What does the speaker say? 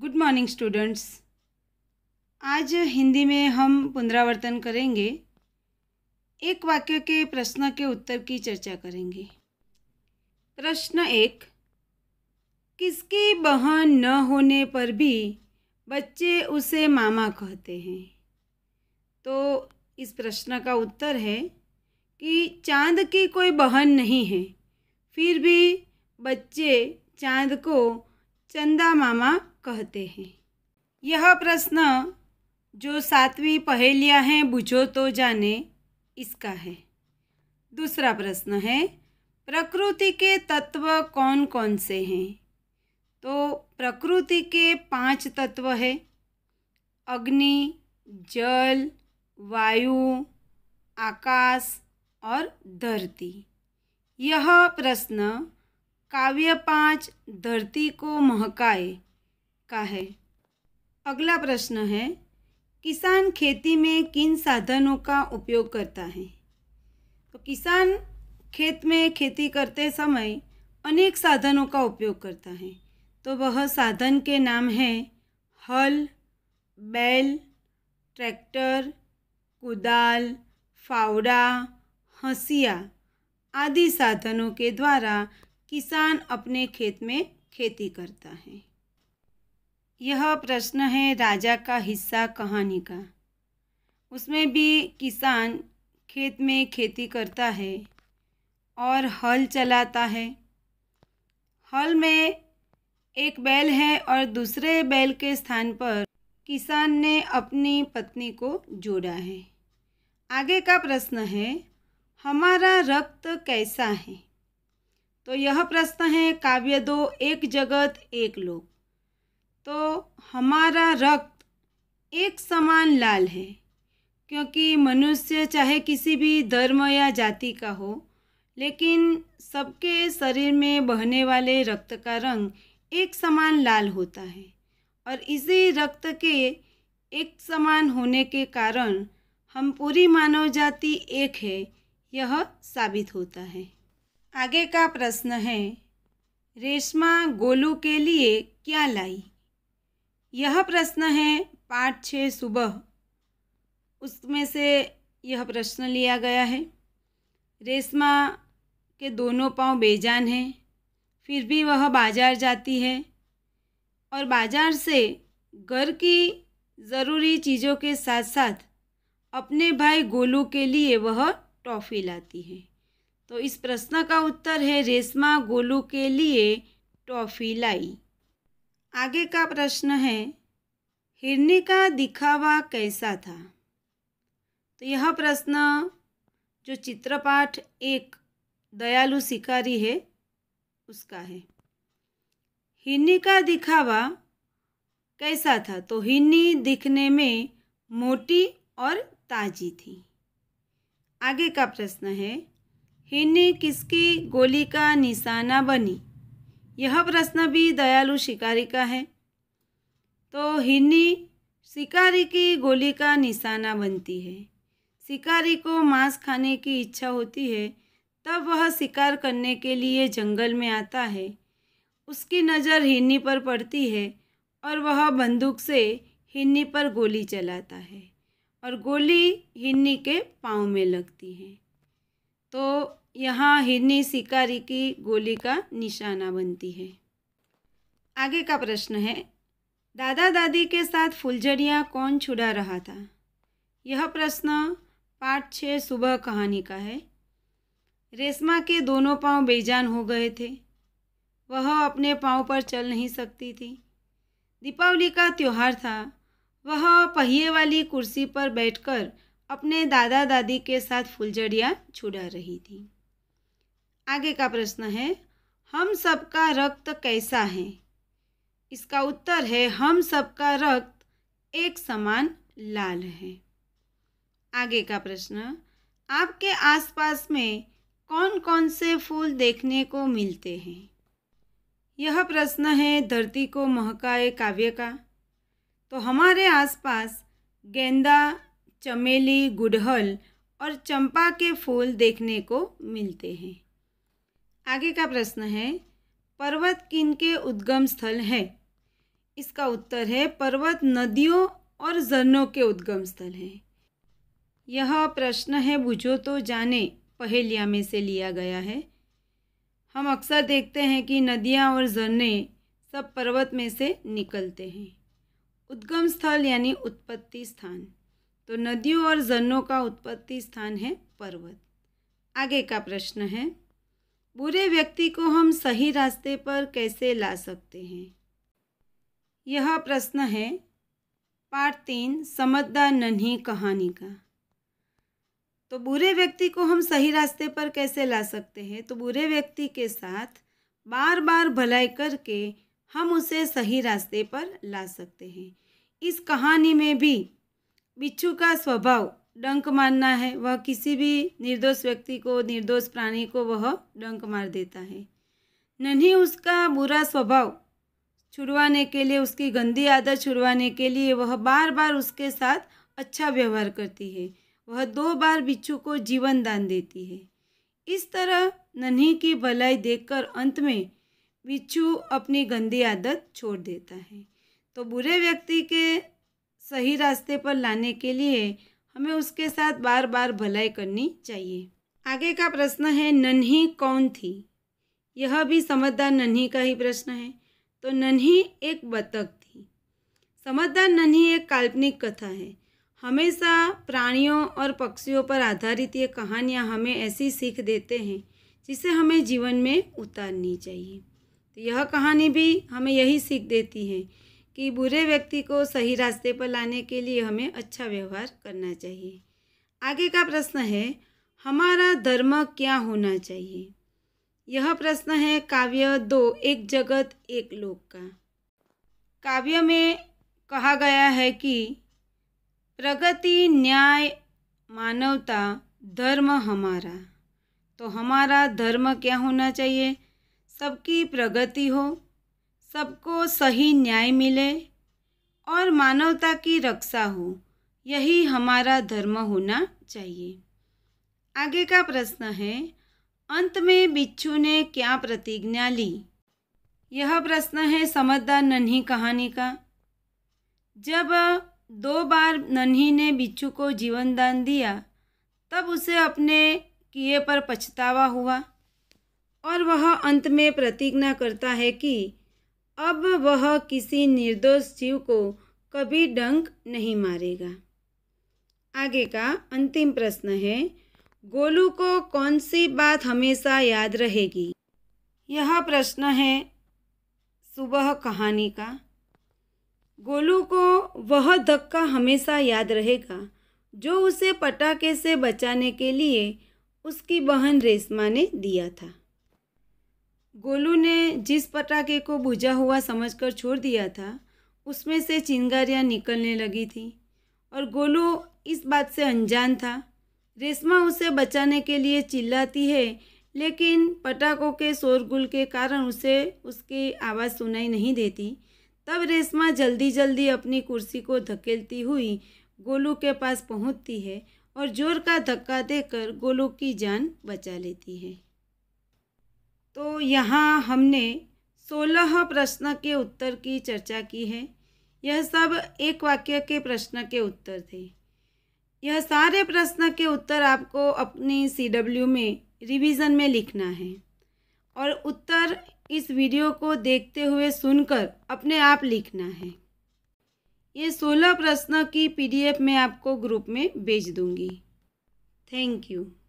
good morning students आज हिंदी में हम पुनरावर्तन करेंगे एक वाक्य के प्रश्न के उत्तर की चर्चा करेंगे प्रश्न एक किसकी बहन न होने पर भी बच्चे उसे मामा कहते हैं तो इस प्रश्न का उत्तर है कि चांद की कोई बहन नहीं है फिर भी बच्चे चांद को चंदा मामा कहते हैं यह प्रश्न जो सातवीं पहेलियाँ हैं बुझो तो जाने इसका है दूसरा प्रश्न है प्रकृति के तत्व कौन कौन से हैं तो प्रकृति के पांच तत्व है अग्नि जल वायु आकाश और धरती यह प्रश्न काव्य पांच धरती को महकाए का है अगला प्रश्न है किसान खेती में किन साधनों का उपयोग करता है तो किसान खेत में खेती करते समय अनेक साधनों का उपयोग करता है तो वह साधन के नाम हैं हल बैल ट्रैक्टर कुदाल फावड़ा हसिया आदि साधनों के द्वारा किसान अपने खेत में खेती करता है यह प्रश्न है राजा का हिस्सा कहानी का उसमें भी किसान खेत में खेती करता है और हल चलाता है हल में एक बैल है और दूसरे बैल के स्थान पर किसान ने अपनी पत्नी को जोड़ा है आगे का प्रश्न है हमारा रक्त कैसा है तो यह प्रश्न है काव्य दो एक जगत एक लोक तो हमारा रक्त एक समान लाल है क्योंकि मनुष्य चाहे किसी भी धर्म या जाति का हो लेकिन सबके शरीर में बहने वाले रक्त का रंग एक समान लाल होता है और इसी रक्त के एक समान होने के कारण हम पूरी मानव जाति एक है यह साबित होता है आगे का प्रश्न है रेशमा गोलू के लिए क्या लाई यह प्रश्न है पाठ छः सुबह उसमें से यह प्रश्न लिया गया है रेशमा के दोनों पांव बेजान हैं फिर भी वह बाज़ार जाती है और बाज़ार से घर की ज़रूरी चीज़ों के साथ साथ अपने भाई गोलू के लिए वह टॉफ़ी लाती है तो इस प्रश्न का उत्तर है रेशमा गोलू के लिए टॉफ़ी लाई आगे का प्रश्न है हिरनी का दिखावा कैसा था तो यह प्रश्न जो चित्रपाठ एक दयालु शिकारी है उसका है हिरनी का दिखावा कैसा था तो हिरनी दिखने में मोटी और ताजी थी आगे का प्रश्न है हिरनी किसकी गोली का निशाना बनी यह प्रश्न भी दयालु शिकारी का है तो हिन्नी शिकारी की गोली का निशाना बनती है शिकारी को मांस खाने की इच्छा होती है तब वह शिकार करने के लिए जंगल में आता है उसकी नज़र हिन्नी पर पड़ती है और वह बंदूक से हिन्नी पर गोली चलाता है और गोली हिन्नी के पाँव में लगती है तो यहाँ हिरनी शिकारी की गोली का निशाना बनती है आगे का प्रश्न है दादा दादी के साथ फुलझड़िया कौन छुड़ा रहा था यह प्रश्न पाठ छः सुबह कहानी का है रेशमा के दोनों पांव बेजान हो गए थे वह अपने पांव पर चल नहीं सकती थी दीपावली का त्यौहार था वह पहिए वाली कुर्सी पर बैठकर अपने दादा दादी के साथ फुलझड़ियाँ छुड़ा रही थी आगे का प्रश्न है हम सबका रक्त कैसा है इसका उत्तर है हम सबका रक्त एक समान लाल है आगे का प्रश्न आपके आसपास में कौन कौन से फूल देखने को मिलते हैं यह प्रश्न है धरती को महकाए काव्य का तो हमारे आसपास गेंदा चमेली गुड़हल और चंपा के फूल देखने को मिलते हैं आगे का प्रश्न है पर्वत किन के उद्गम स्थल है इसका उत्तर है पर्वत नदियों और झरनों के उद्गम स्थल हैं यह प्रश्न है बुझो तो जाने पहेलिया में से लिया गया है हम अक्सर देखते हैं कि नदियाँ और झरने सब पर्वत में से निकलते हैं उद्गम स्थल यानी उत्पत्ति स्थान तो नदियों और झरनों का उत्पत्ति स्थान है पर्वत आगे का प्रश्न है बुरे व्यक्ति को हम सही रास्ते पर कैसे ला सकते हैं यह प्रश्न है पार्ट तीन समझदार नन्ही कहानी का तो बुरे व्यक्ति को हम सही रास्ते पर कैसे ला सकते हैं तो बुरे व्यक्ति के साथ बार बार भलाई करके हम उसे सही रास्ते पर ला सकते हैं इस कहानी में भी बिच्छू का स्वभाव डंक मारना है वह किसी भी निर्दोष व्यक्ति को निर्दोष प्राणी को वह डंक मार देता है नन्ही उसका बुरा स्वभाव छुड़वाने के लिए उसकी गंदी आदत छुड़वाने के लिए वह बार बार उसके साथ अच्छा व्यवहार करती है वह दो बार बिच्छू को जीवन दान देती है इस तरह नन्ही की भलाई देखकर अंत में बिच्छू अपनी गंदी आदत छोड़ देता है तो बुरे व्यक्ति के सही रास्ते पर लाने के लिए हमें उसके साथ बार बार भलाई करनी चाहिए आगे का प्रश्न है नन्ही कौन थी यह भी समझदार नन्ही का ही प्रश्न है तो नन्ही एक बतख थी समझदार नन्ही एक काल्पनिक कथा है हमेशा प्राणियों और पक्षियों पर आधारित ये कहानियाँ हमें ऐसी सीख देते हैं जिसे हमें जीवन में उतारनी चाहिए तो यह कहानी भी हमें यही सीख देती है कि बुरे व्यक्ति को सही रास्ते पर लाने के लिए हमें अच्छा व्यवहार करना चाहिए आगे का प्रश्न है हमारा धर्म क्या होना चाहिए यह प्रश्न है काव्य दो एक जगत एक लोक का काव्य में कहा गया है कि प्रगति न्याय मानवता धर्म हमारा तो हमारा धर्म क्या होना चाहिए सबकी प्रगति हो सबको सही न्याय मिले और मानवता की रक्षा हो यही हमारा धर्म होना चाहिए आगे का प्रश्न है अंत में बिच्छू ने क्या प्रतिज्ञा ली यह प्रश्न है समझदार नन्ही कहानी का जब दो बार नन्ही ने बिच्छू को जीवन दान दिया तब उसे अपने किए पर पछतावा हुआ और वह अंत में प्रतिज्ञा करता है कि अब वह किसी निर्दोष जीव को कभी डंक नहीं मारेगा आगे का अंतिम प्रश्न है गोलू को कौन सी बात हमेशा याद रहेगी यह प्रश्न है सुबह कहानी का गोलू को वह धक्का हमेशा याद रहेगा जो उसे पटाखे से बचाने के लिए उसकी बहन रेशमा ने दिया था गोलू ने जिस पटाखे को बुझा हुआ समझकर छोड़ दिया था उसमें से चिंगारियाँ निकलने लगी थी और गोलू इस बात से अनजान था रेशमा उसे बचाने के लिए चिल्लाती है लेकिन पटाखों के शोरगुल के कारण उसे उसकी आवाज़ सुनाई नहीं देती तब रेशमा जल्दी जल्दी अपनी कुर्सी को धकेलती हुई गोलू के पास पहुंचती है और जोर का धक्का देकर गोलू की जान बचा लेती है तो यहाँ हमने सोलह प्रश्न के उत्तर की चर्चा की है यह सब एक वाक्य के प्रश्न के उत्तर थे यह सारे प्रश्न के उत्तर आपको अपनी सी डब्ल्यू में रिवीजन में लिखना है और उत्तर इस वीडियो को देखते हुए सुनकर अपने आप लिखना है ये सोलह प्रश्न की पीडीएफ मैं आपको ग्रुप में भेज दूँगी थैंक यू